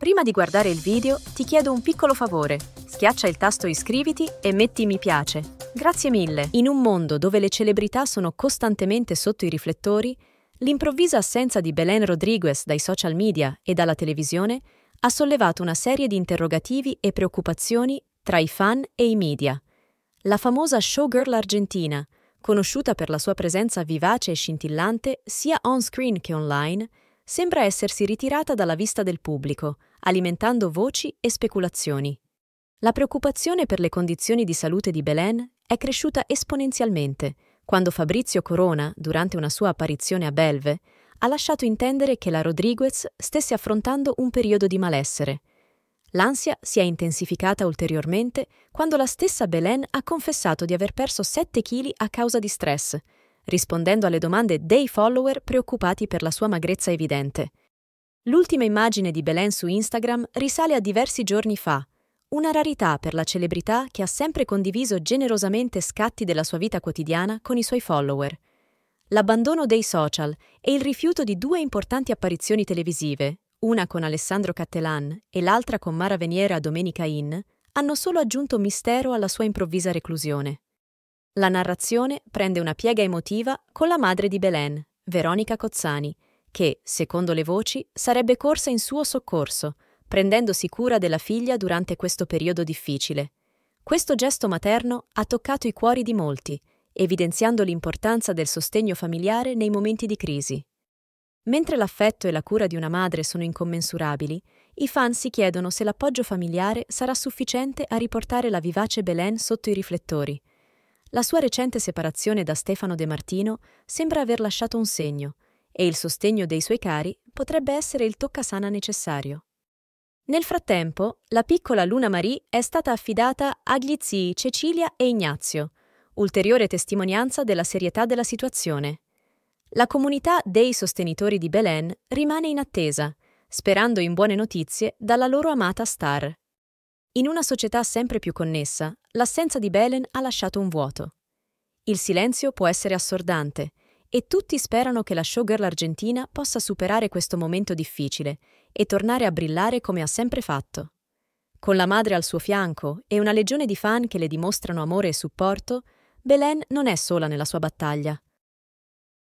Prima di guardare il video ti chiedo un piccolo favore. Schiaccia il tasto iscriviti e metti mi piace. Grazie mille. In un mondo dove le celebrità sono costantemente sotto i riflettori, l'improvvisa assenza di Belen Rodriguez dai social media e dalla televisione ha sollevato una serie di interrogativi e preoccupazioni tra i fan e i media. La famosa showgirl argentina, conosciuta per la sua presenza vivace e scintillante sia on-screen che online, sembra essersi ritirata dalla vista del pubblico, alimentando voci e speculazioni. La preoccupazione per le condizioni di salute di Belen è cresciuta esponenzialmente quando Fabrizio Corona, durante una sua apparizione a Belve, ha lasciato intendere che la Rodriguez stesse affrontando un periodo di malessere. L'ansia si è intensificata ulteriormente quando la stessa Belen ha confessato di aver perso 7 kg a causa di stress, rispondendo alle domande dei follower preoccupati per la sua magrezza evidente. L'ultima immagine di Belen su Instagram risale a diversi giorni fa, una rarità per la celebrità che ha sempre condiviso generosamente scatti della sua vita quotidiana con i suoi follower. L'abbandono dei social e il rifiuto di due importanti apparizioni televisive, una con Alessandro Cattelan e l'altra con Mara Veniera a Domenica Inn, hanno solo aggiunto mistero alla sua improvvisa reclusione. La narrazione prende una piega emotiva con la madre di Belen, Veronica Cozzani, che, secondo le voci, sarebbe corsa in suo soccorso, prendendosi cura della figlia durante questo periodo difficile. Questo gesto materno ha toccato i cuori di molti, evidenziando l'importanza del sostegno familiare nei momenti di crisi. Mentre l'affetto e la cura di una madre sono incommensurabili, i fan si chiedono se l'appoggio familiare sarà sufficiente a riportare la vivace Belen sotto i riflettori, la sua recente separazione da Stefano De Martino sembra aver lasciato un segno e il sostegno dei suoi cari potrebbe essere il toccasana necessario. Nel frattempo, la piccola Luna Marie è stata affidata agli zii Cecilia e Ignazio, ulteriore testimonianza della serietà della situazione. La comunità dei sostenitori di Belen rimane in attesa, sperando in buone notizie dalla loro amata star. In una società sempre più connessa, l'assenza di Belen ha lasciato un vuoto. Il silenzio può essere assordante e tutti sperano che la showgirl argentina possa superare questo momento difficile e tornare a brillare come ha sempre fatto. Con la madre al suo fianco e una legione di fan che le dimostrano amore e supporto, Belen non è sola nella sua battaglia.